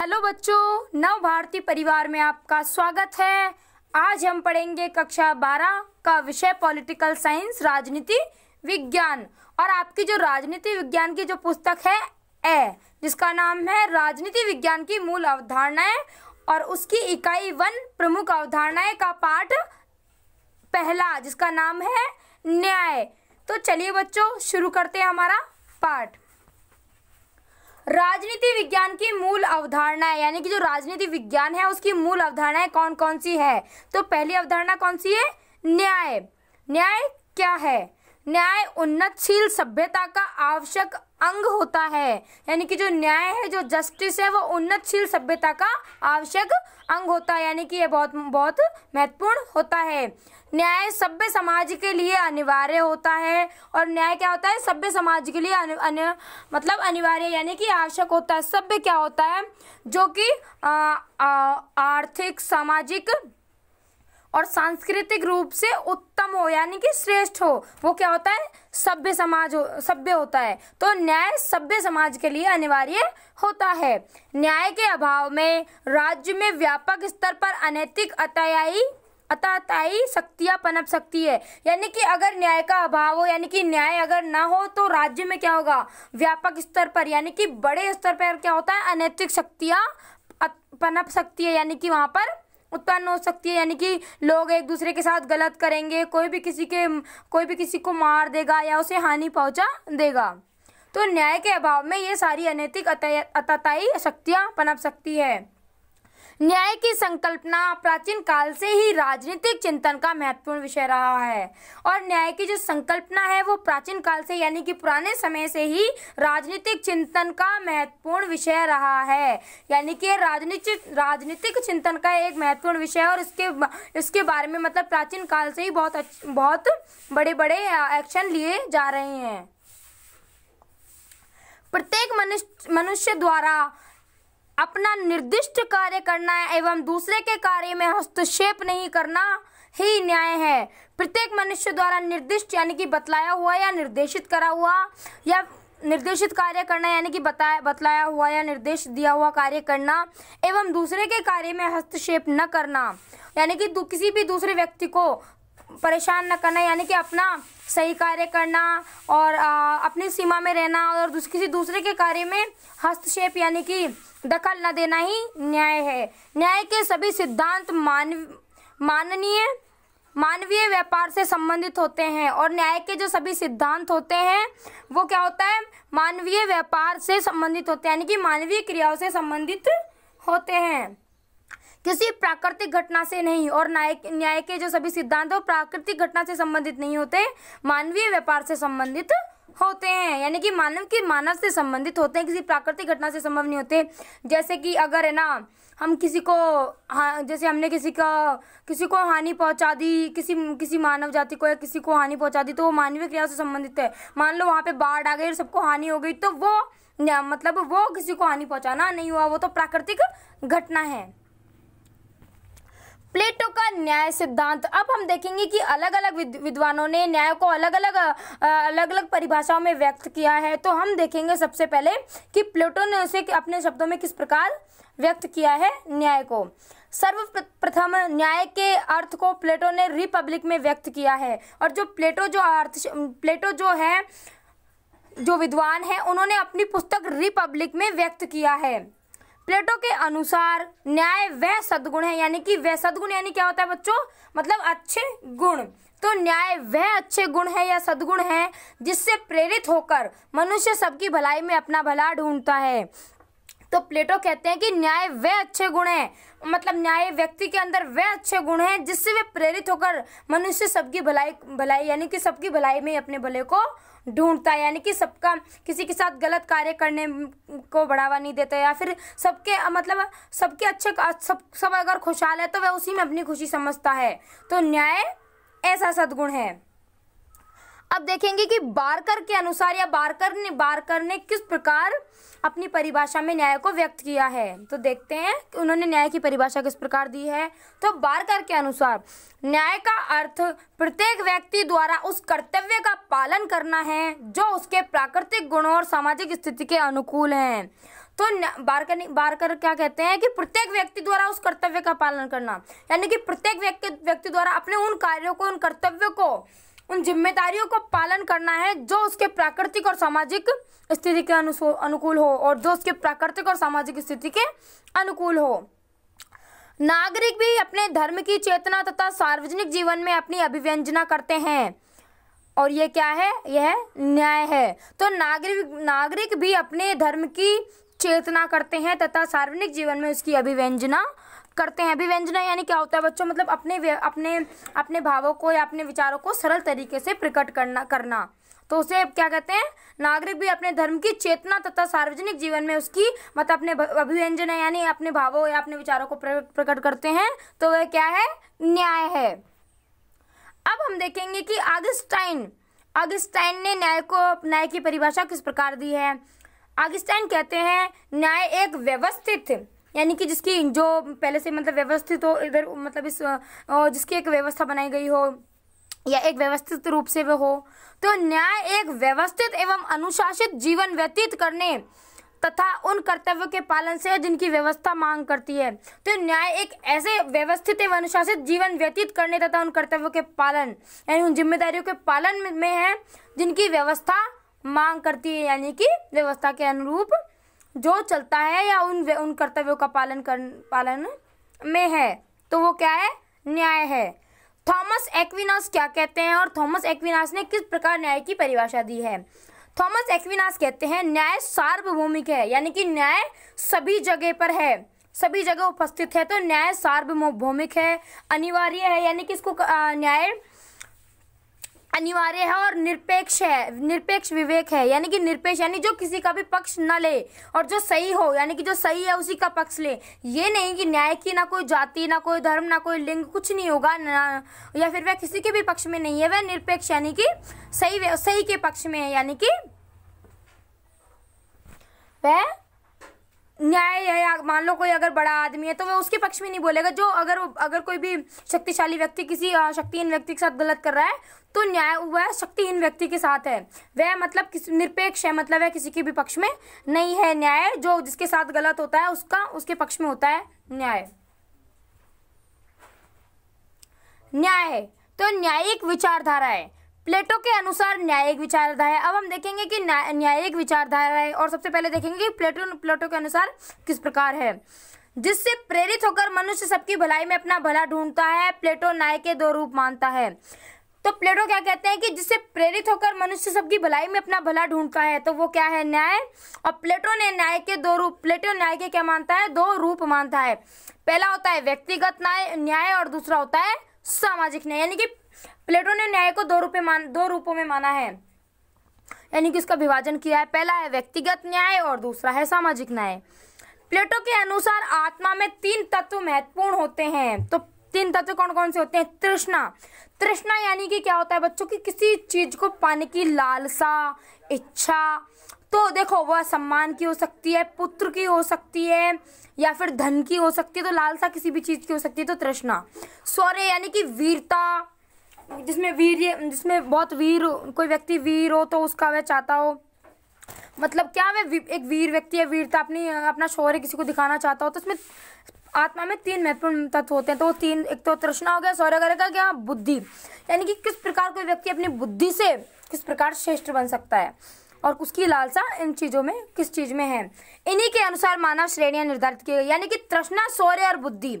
hello बच्चों नव भारती परिवार में आपका स्वागत है आज हम पढ़ेंगे कक्षा बारह का विषय पॉलिटिकल साइंस राजनीति विज्ञान और आपकी जो राजनीति विज्ञान की जो पुस्तक है ए जिसका नाम है राजनीति विज्ञान की मूल अवधारणाएं और उसकी इकाई वन प्रमुख अवधारणाएं का पाठ पहला जिसका नाम है न्याय तो चलिए बच्चों शुरू करते हैं हमारा पाठ राजनीति विज्ञान की मूल अवधारणा है यानी कि जो राजनीति विज्ञान है उसकी मूल अवधारणाएं कौन कौन सी है तो पहली अवधारणा कौन सी है न्याय न्याय क्या है न्याय उन्नतशील सभ्यता का आवश्यक अंग होता है यानी कि जो न्याय है जो जस्टिस है वो उन्नतशील सभ्यता का आवश्यक अंग होता है यानी कि ये बहुत बहुत महत्वपूर्ण होता है न्याय सभ्य समाज के लिए अनिवार्य होता है और न्याय क्या होता है सभ्य समाज के लिए अन, अन, मतलब अनिवार्य यानी कि आवश्यक होता है सभ्य क्या होता है जो कि आर्थिक सामाजिक और सांस्कृतिक रूप से उत्तम हो यानी कि श्रेष्ठ हो वो क्या होता है सभ्य समाज हो सभ्य होता है तो न्याय सभ्य समाज के लिए अनिवार्य होता है न्याय के अभाव में राज्य में व्यापक स्तर पर अनैतिक अत्यायी अताताई शक्तियाँ पनप सकती है यानी कि अगर न्याय का अभाव हो यानी कि न्याय अगर ना हो तो राज्य में क्या होगा व्यापक स्तर पर यानी कि बड़े स्तर पर क्या होता है अनैतिक शक्तियाँ पनप सकती है यानी कि वहाँ पर उत्पन्न हो सकती है यानी कि लोग एक दूसरे के साथ गलत करेंगे कोई भी किसी के कोई भी किसी को मार देगा या उसे हानि पहुंचा देगा तो न्याय के अभाव में ये सारी अनैतिक अतताई शक्तियाँ पनप सकती है न्याय की संकल्पना प्राचीन काल से ही राजनीतिक चिंतन का महत्वपूर्ण विषय रहा है और न्याय की जो संकल्पना है वो प्राचीन काल से यानी कि पुराने समय से ही राजनीतिक चिंतन का महत्वपूर्ण विषय रहा है यानी कि राजनीतिक राजनीतिक चिंतन का एक महत्वपूर्ण विषय है और इसके इसके बारे में मतलब प्राचीन काल से ही बहुत बहुत बड़े बड़े एक्शन लिए जा रहे हैं प्रत्येक मनुष्य मनुष्य द्वारा अपना निर्दिष्ट कार्य करना एवं दूसरे के कार्य में हस्तक्षेप नहीं करना ही न्याय है प्रत्येक मनुष्य द्वारा निर्दिष्ट यानी कि बतलाया हुआ या निर्देशित करा हुआ या निर्देशित कार्य करना यानी कि बताया बतलाया हुआ या निर्देश दिया हुआ कार्य करना एवं दूसरे के कार्य में हस्तक्षेप न करना यानी कि किसी भी दूसरे व्यक्ति को परेशान न करना यानी कि अपना सही कार्य करना और आ, अपनी सीमा में रहना और किसी दूसरे के कार्य में हस्तक्षेप यानी कि दखल न देना ही न्याय है न्याय के सभी सिद्धांत मानव माननीय मानवीय व्यापार से संबंधित होते हैं और न्याय के जो सभी सिद्धांत होते हैं वो क्या होता है मानवीय व्यापार से संबंधित होते हैं यानी कि मानवीय क्रियाओं से संबंधित होते हैं किसी प्राकृतिक घटना से नहीं और न्याय न्याय के जो सभी सिद्धांत वो प्राकृतिक घटना से संबंधित नहीं होते मानवीय व्यापार से संबंधित होते हैं यानी कि मानव के मानव से संबंधित होते हैं किसी प्राकृतिक घटना से संभव नहीं होते जैसे कि अगर है ना हम किसी को हाँ जैसे हमने किसी का किसी को हानि पहुंचा दी किसी किसी मानव जाति को या किसी को हानि पहुंचा दी तो वो मानवीय क्रिया से संबंधित है मान लो वहाँ पे बाढ़ आ गई और सबको हानि हो गई तो वो मतलब वो किसी को हानि पहुंचाना नहीं हुआ वो तो प्राकृतिक घटना है प्लेटो का न्याय सिद्धांत अब हम देखेंगे कि अलग अलग विद्वानों ने न्याय को अलग अलग अलग अलग परिभाषाओं में व्यक्त किया है तो हम देखेंगे सबसे पहले कि प्लेटो ने उसे अपने शब्दों में किस प्रकार व्यक्त किया है न्याय को सर्वप्रथम न्याय के अर्थ को प्लेटो ने रिपब्लिक में व्यक्त किया है और जो प्लेटो जो अर्थ प्लेटो जो है जो विद्वान है उन्होंने अपनी पुस्तक रिपब्लिक में व्यक्त किया है प्लेटो के अनुसार न्याय वह सदगुण है यानी कि वह सदगुण यानी क्या होता है बच्चों मतलब अच्छे गुण तो न्याय वह अच्छे गुण है या सदगुण है जिससे प्रेरित होकर मनुष्य सबकी भलाई में अपना भला ढूंढता है तो प्लेटो कहते हैं कि न्याय वह अच्छे गुण है मतलब न्याय व्यक्ति के अंदर वह अच्छे गुण है जिससे वे प्रेरित होकर मनुष्य सबकी भलाई भलाई यानी कि सबकी भलाई में अपने भले को ढूंढता है यानी कि सबका किसी के साथ गलत कार्य करने को बढ़ावा नहीं देता या फिर सबके मतलब सबके अच्छे सब सब अगर खुशहाल है तो वह उसी में अपनी खुशी समझता है तो न्याय ऐसा सदगुण है अब देखेंगे कि बारकर के अनुसार या बारकर ने बारकर ने किस प्रकार अपनी परिभाषा में न्याय को व्यक्त किया है तो देखते हैं कि उन्होंने न्याय की परिभाषा किस प्रकार दी है तो बारकर के अनुसार न्याय का अर्थ प्रत्येक व्यक्ति द्वारा उस कर्तव्य का पालन करना है जो उसके प्राकृतिक गुणों और सामाजिक स्थिति के अनुकूल हैं तो बारकर बारकर क्या कहते हैं कि प्रत्येक व्यक्ति द्वारा उस कर्तव्य का पालन करना यानी कि प्रत्येक व्यक्ति व्यक्ति द्वारा अपने उन कार्यों को उन कर्तव्य को उन जिम्मेदारियों को पालन करना है जो उसके प्राकृतिक और सामाजिक स्थिति के अनुकूल हो और जो उसके प्राकृतिक और सामाजिक स्थिति के अनुकूल हो नागरिक भी अपने धर्म की चेतना तथा सार्वजनिक जीवन में अपनी अभिव्यंजना करते हैं और ये क्या है यह न्याय है तो नागरिक नागरिक भी अपने धर्म की चेतना करते हैं तथा सार्वजनिक जीवन में उसकी अभिव्यंजना करते हैं अभिव्यंजना यानी क्या होता है बच्चों मतलब अपने अपने अपने भावों को या अपने विचारों को सरल तरीके से प्रकट करना करना तो उसे क्या कहते हैं नागरिक भी अपने धर्म की चेतना तथा सार्वजनिक जीवन में उसकी मतलब अपने अभिव्यंजन यानी अपने भावों या अपने विचारों को प्रकट करते हैं तो वह क्या है न्याय है अब हम देखेंगे कि आगस्टाइन आगस्टाइन ने न्याय को न्याय की परिभाषा किस प्रकार दी है आगस्टाइन कहते हैं न्याय एक व्यवस्थित यानी कि जिसकी जो पहले से मतलब व्यवस्थित हो इधर मतलब इस जिसकी एक व्यवस्था बनाई गई हो या एक व्यवस्थित रूप से वह हो तो न्याय एक व्यवस्थित एवं अनुशासित जीवन व्यतीत करने तथा उन कर्तव्यों के पालन से जिनकी व्यवस्था मांग करती है तो न्याय एक ऐसे व्यवस्थित एवं अनुशासित जीवन व्यतीत करने तथा उन कर्तव्यों के पालन यानी उन जिम्मेदारियों के पालन में है जिनकी व्यवस्था मांग करती है यानी कि व्यवस्था के अनुरूप जो चलता है या उन उन कर्तव्यों का पालन कर पालन में है तो वो क्या है न्याय है थॉमस एक्विनास क्या कहते हैं और थॉमस एक्विनास ने किस प्रकार न्याय की परिभाषा दी है थॉमस एक्विनास कहते हैं न्याय सार्वभौमिक है यानी कि न्याय सभी जगह पर है सभी जगह उपस्थित है तो न्याय सार्वभौमिक है अनिवार्य है यानी कि इसको न्याय अनिवार्य है और निरपेक्ष है निरपेक्ष विवेक है यानी कि निरपेक्ष यानी जो किसी का भी पक्ष न ले और जो सही हो यानी कि जो सही है उसी का पक्ष ले ये नहीं कि न्याय की ना कोई जाति ना कोई धर्म ना कोई लिंग कुछ नहीं होगा या फिर वह किसी के भी पक्ष में नहीं है वह निरपेक्ष यानी कि सही सही के पक्ष में है यानी कि वह न्याय है मान लो कोई अगर बड़ा आदमी है तो वह उसके पक्ष में नहीं बोलेगा जो अगर अगर कोई भी शक्तिशाली व्यक्ति किसी शक्तिहीन व्यक्ति के साथ गलत कर रहा है तो न्याय वह शक्तिहीन व्यक्ति के साथ है वह मतलब किस निरपेक्ष है मतलब वह किसी के भी पक्ष में नहीं है न्याय जो जिसके साथ गलत होता है उसका उसके पक्ष में होता है न्याय न्याय तो न्यायिक विचारधारा है प्लेटो के अनुसार न्यायिक विचारधारा है अब हम देखेंगे कि न्यायिक विचारधारा है और सबसे पहले देखेंगे कि प्लेटो प्लेटो के अनुसार किस प्रकार है जिससे प्रेरित होकर मनुष्य सबकी भलाई में अपना भला ढूंढता है प्लेटो न्याय के दो रूप मानता है तो प्लेटो क्या कहते हैं कि जिससे प्रेरित होकर मनुष्य सबकी भलाई में अपना भला ढूंढता है तो वो क्या है न्याय और प्लेटो ने न्याय के दो रूप प्लेटो न्याय के क्या मानता है दो रूप मानता है पहला होता है व्यक्तिगत न्याय और दूसरा होता है सामाजिक न्याय यानी कि प्लेटो ने न्याय को दो रूपे मान दो रूपों में माना है यानी कि उसका विभाजन किया है पहला है व्यक्तिगत न्याय और दूसरा है सामाजिक न्याय प्लेटो के अनुसार आत्मा में तीन तत्व महत्वपूर्ण होते हैं तो तीन तत्व कौन कौन से होते हैं तृष्णा तृष्णा यानी कि क्या होता है बच्चों की किसी चीज को पाने की लालसा इच्छा तो देखो वह सम्मान की हो सकती है पुत्र की हो सकती है या फिर धन की हो सकती है तो लालसा किसी भी चीज की हो सकती है तो तृष्णा स्वरे यानी कि वीरता जिसमें वीर जिसमें बहुत वीर कोई व्यक्ति वीर हो तो उसका वह चाहता हो मतलब क्या वह एक वीर व्यक्ति या वीरता अपनी अपना शौर्य किसी को दिखाना चाहता हो तो उसमें आत्मा में तीन महत्वपूर्ण तत्व होते हैं तो तीन एक तो तृष्णा हो गया सौर्य करेगा क्या बुद्धि यानी कि किस प्रकार कोई व्यक्ति अपनी बुद्धि से किस प्रकार श्रेष्ठ बन सकता है और उसकी लालसा इन चीज़ों में किस चीज़ में है इन्हीं के अनुसार मानव श्रेणियां निर्धारित की गई यानी कि तृष्णा सौर्य और बुद्धि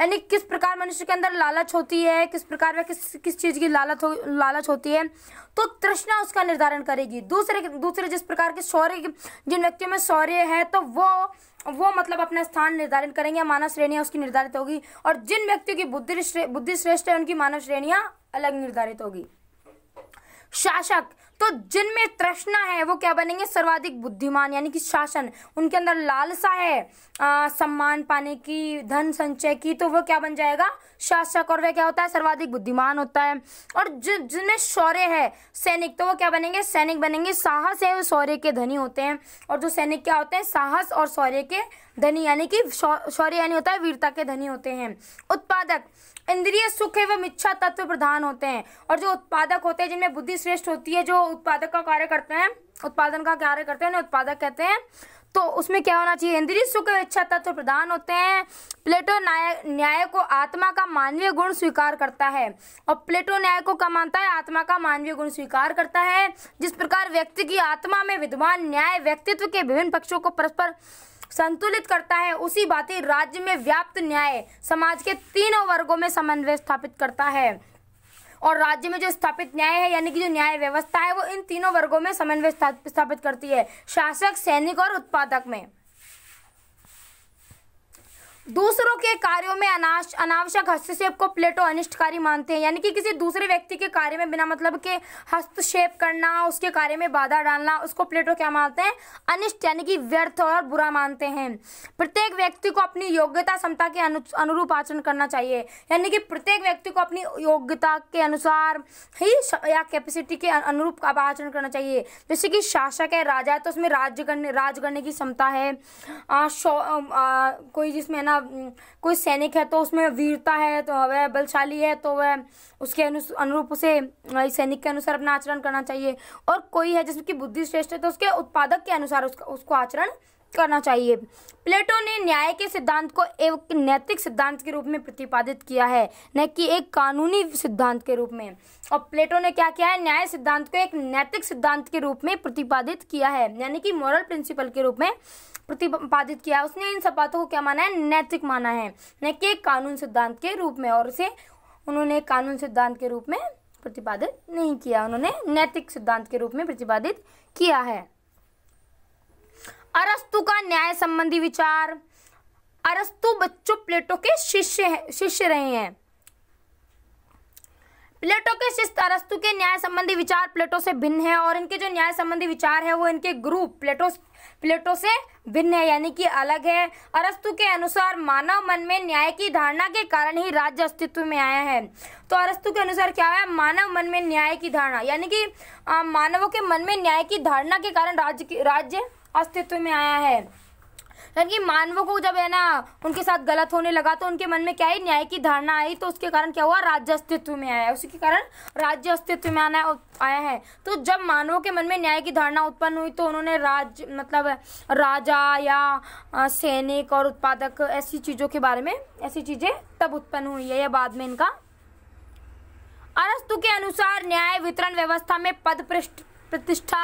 यानी किस प्रकार मनुष्य के अंदर लालच होती है किस प्रकार में किस किस चीज़ की लालच हो लालच होती है तो तृष्णा उसका निर्धारण करेगी दूसरे दूसरे जिस प्रकार के शौर्य जिन व्यक्तियों में शौर्य है तो वो वो मतलब अपना स्थान निर्धारित करेंगे मानव श्रेणियां उसकी निर्धारित होगी और जिन व्यक्तियों की बुद्धि बुद्धि श्रेष्ठ है उनकी मानव श्रेणियां अलग निर्धारित होगी शासक तो जिनमें तृष्णा है वो क्या बनेंगे सर्वाधिक बुद्धिमान यानी कि शासन उनके अंदर लालसा है आ, सम्मान पाने की धन संचय की तो वो क्या बन जाएगा शासक और वह क्या होता है सर्वाधिक बुद्धिमान होता है और जिन जिनमें शौर्य है सैनिक तो वो क्या बनेंगे सैनिक बनेंगे साहस है वो शौर्य के धनी होते हैं और जो सैनिक क्या होते हैं साहस और शौर्य के धनी यानी कि शौर्य यानी होता है वीरता के धनी होते हैं उत्पादक इंद्रिय सुख एवं इच्छा तत्व प्रधान होते हैं और जो उत्पादक होते हैं जिनमें बुद्धि श्रेष्ठ होती है जो उत्पादक का कार्य करते हैं उत्पादन का कार्य करते हैं उन्हें उत्पादक कहते हैं तो उसमें क्या होना चाहिए इंद्रिय सुख एवं इच्छा तत्व प्रधान होते हैं प्लेटो न्याय न्याय को आत्मा का मानवीय गुण स्वीकार करता है और प्लेटो न्याय को क्या मानता है आत्मा का मानवीय गुण स्वीकार करता है जिस प्रकार व्यक्ति की आत्मा में विद्वान न्याय व्यक्तित्व के विभिन्न पक्षों को परस्पर संतुलित करता है उसी बातें राज्य में व्याप्त न्याय समाज के तीनों वर्गों में समन्वय स्थापित करता है और राज्य में जो स्थापित न्याय है यानी कि जो न्याय व्यवस्था है वो इन तीनों वर्गों में समन्वय स्थापित करती है शासक सैनिक और उत्पादक में दूसरों के कार्यों में अनाश अनावश्यक हस्तक्षेप को प्लेटो अनिष्टकारी मानते हैं यानी कि किसी दूसरे व्यक्ति के कार्य में बिना मतलब के हस्तक्षेप करना उसके कार्य में बाधा डालना उसको प्लेटो क्या मानते हैं अनिष्ट यानी कि व्यर्थ और बुरा मानते हैं प्रत्येक व्यक्ति को अपनी योग्यता क्षमता के अनु, अनुरूप आचरण करना चाहिए यानी कि प्रत्येक व्यक्ति को अपनी योग्यता के अनुसार ही या कैपेसिटी के अनुरूप आचरण करना चाहिए जैसे कि शासक है राजा है तो उसमें राज्य करने राज करने की क्षमता है कोई जिसमें ना अपना कोई सैनिक है तो उसमें वीरता है तो वह बलशाली है तो वह उसके अनुरूप उसे सैनिक के अनुसार अपना आचरण करना चाहिए और कोई है जिसमें कि बुद्धि श्रेष्ठ है तो उसके उत्पादक के अनुसार उसका उसको आचरण करना चाहिए प्लेटो ने न्याय के सिद्धांत को एक नैतिक सिद्धांत के रूप में प्रतिपादित किया है न कि एक कानूनी सिद्धांत के रूप में और प्लेटो ने क्या किया है न्याय सिद्धांत को एक नैतिक सिद्धांत के रूप में प्रतिपादित किया है यानी कि मॉरल प्रिंसिपल के रूप में प्रतिपादित किया है उसने इन सब बातों को क्या माना है नैतिक माना है न कि एक कानून सिद्धांत के रूप में और उसे उन्होंने कानून सिद्धांत के रूप में प्रतिपादित नहीं किया उन्होंने नैतिक सिद्धांत के रूप में प्रतिपादित किया है अरस्तु का न्याय संबंधी विचार अरस्तु बच्चों प्लेटो के शिष्य शिष्य रहे हैं प्लेटो के शिष्य अरस्तु के न्याय संबंधी विचार प्लेटो से भिन्न है और इनके जो न्याय संबंधी विचार है वो इनके गुरु प्लेटो प्लेटो से भिन्न है यानी कि अलग है अरस्तु के अनुसार मानव मन में न्याय की धारणा के कारण ही राज्य अस्तित्व में आया है तो अरस्तु के अनुसार क्या है मानव मन में न्याय की धारणा यानी कि मानवों के मन में न्याय की धारणा के कारण राज्य राज्य अस्तित्व में आया है यानी कि मानवों को जब है ना उनके साथ गलत होने लगा तो उनके मन में क्या है न्याय की धारणा आई तो उसके कारण क्या हुआ राज्य अस्तित्व में आया है उसके कारण राज्य अस्तित्व में आना आया है तो जब मानवों के मन में न्याय की धारणा उत्पन्न हुई तो उन्होंने राज मतलब राजा या सैनिक और उत्पादक ऐसी चीज़ों के बारे में ऐसी चीज़ें तब उत्पन्न हुई है या बाद में इनका अरस्तु के अनुसार न्याय वितरण व्यवस्था में पद प्रतिष्ठा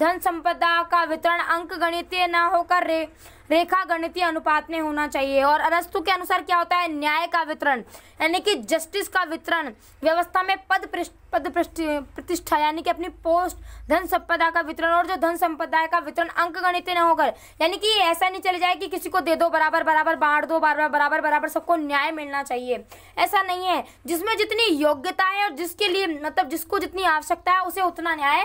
धन संपदा का वितरण अंक गणितीय न होकर रे, रेखा गणितीय अनुपात में होना चाहिए और अरस्तु के अनुसार क्या होता है न्याय का वितरण यानी कि जस्टिस का वितरण व्यवस्था में पद पद प्रतिष्ठा यानी कि अपनी पोस्ट धन संपदा का वितरण और जो धन संपदा का वितरण अंक गणित न होकर यानी कि ऐसा नहीं चले जाए कि किसी को दे दो बराबर बराबर बांट दो बार बार बराबर बराबर सबको न्याय मिलना चाहिए ऐसा नहीं है जिसमें जितनी योग्यता है और जिसके लिए मतलब जिसको जितनी आवश्यकता है उसे उतना न्याय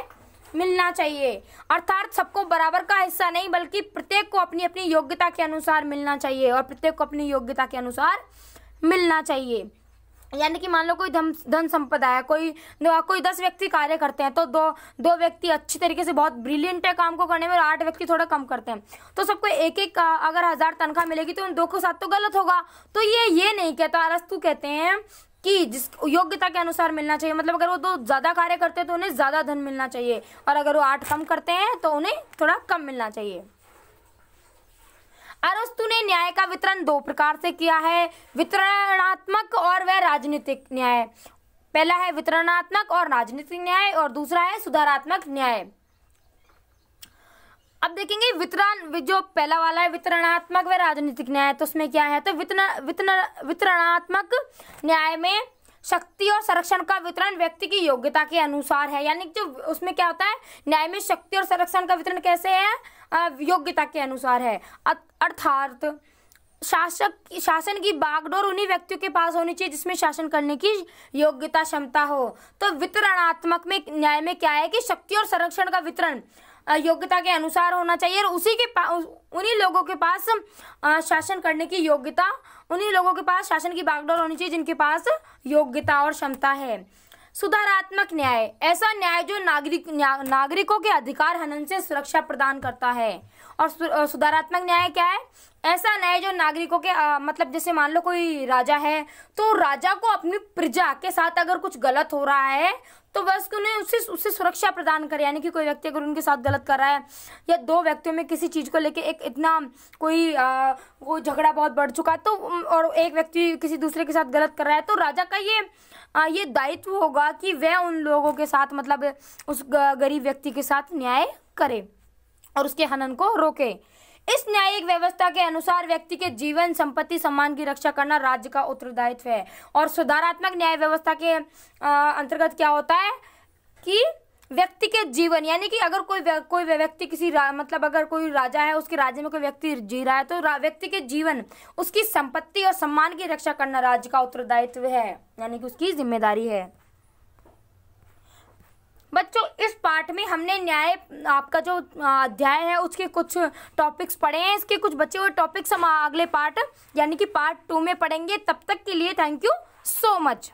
मिलना चाहिए अर्थात सबको बराबर का हिस्सा नहीं बल्कि प्रत्येक को अपनी अपनी योग्यता के अनुसार मिलना चाहिए और प्रत्येक को अपनी योग्यता के अनुसार मिलना चाहिए यानी कि मान लो कोई धन धन संपदा है कोई कोई दस व्यक्ति कार्य करते हैं तो दो दो व्यक्ति अच्छी तरीके से बहुत ब्रिलियंट है काम को करने में और आठ व्यक्ति थोड़ा कम करते हैं तो सबको एक एक अगर हज़ार तनख्वाह मिलेगी तो उन दो को साथ तो गलत होगा तो ये ये नहीं कहता अरस्तु कहते हैं कि जिस योग्यता के अनुसार मिलना चाहिए मतलब अगर वो दो तो ज़्यादा कार्य करते हैं तो उन्हें ज़्यादा धन मिलना चाहिए और अगर वो आठ कम करते हैं तो उन्हें थोड़ा कम मिलना चाहिए अरस्तु ने न्याय का वितरण दो प्रकार से किया है वितरणात्मक और वह राजनीतिक न्याय पहला है वितरणात्मक और राजनीतिक न्याय और दूसरा है सुधारात्मक न्याय अब देखेंगे वितरण जो पहला वाला है वितरणात्मक व राजनीतिक न्याय तो उसमें क्या है तो वितरण वितरणात्मक न्याय में शक्ति और संरक्षण का वितरण व्यक्ति की योग्यता के अनुसार है यानी कि जो उसमें क्या होता है न्याय में शक्ति और संरक्षण का वितरण कैसे है योग्यता के अनुसार है अर्थात शासक शासन की बागडोर उन्हीं व्यक्तियों के पास होनी चाहिए जिसमें शासन करने की योग्यता क्षमता हो तो वितरणात्मक में न्याय में क्या है कि शक्ति और संरक्षण का वितरण योग्यता के अनुसार होना चाहिए और उसी के उन्हीं लोगों के पास शासन करने की योग्यता उन्हीं लोगों के पास शासन की बागडोर होनी चाहिए जिनके पास योग्यता और क्षमता है सुधारात्मक न्याय ऐसा न्याय जो नागरिक नागरिकों के अधिकार हनन से सुरक्षा प्रदान करता है और सुधारात्मक न्याय क्या है ऐसा न्याय है जो नागरिकों के आ, मतलब जैसे मान लो कोई राजा है तो राजा को अपनी प्रजा के साथ अगर कुछ गलत हो रहा है तो बस उन्हें उससे उससे सुरक्षा प्रदान करे यानी कि कोई व्यक्ति अगर उनके साथ गलत कर रहा है या दो व्यक्तियों में किसी चीज़ को लेके एक इतना कोई आ, वो झगड़ा बहुत बढ़ चुका है तो और एक व्यक्ति किसी दूसरे के साथ गलत कर रहा है तो राजा का ये आ, ये दायित्व होगा कि वह उन लोगों के साथ मतलब उस गरीब व्यक्ति के साथ न्याय करे और उसके हनन को रोके इस न्यायिक व्यवस्था के अनुसार व्यक्ति के जीवन संपत्ति सम्मान की रक्षा करना राज्य का उत्तरदायित्व है और सुधारात्मक न्याय व्यवस्था के अंतर्गत क्या होता है कि व्यक्ति के जीवन यानी कि अगर कोई कोई व्यक्ति किसी मतलब अगर कोई राजा है उसके राज्य में कोई व्यक्ति जी रहा है तो व्यक्ति के जीवन उसकी संपत्ति और सम्मान की रक्षा करना राज्य का उत्तरदायित्व है यानी कि उसकी जिम्मेदारी है बच्चों इस पार्ट में हमने न्याय आपका जो अध्याय है उसके कुछ टॉपिक्स पढ़े हैं इसके कुछ बच्चे हुए टॉपिक्स हम अगले पार्ट यानी कि पार्ट टू में पढ़ेंगे तब तक के लिए थैंक यू सो मच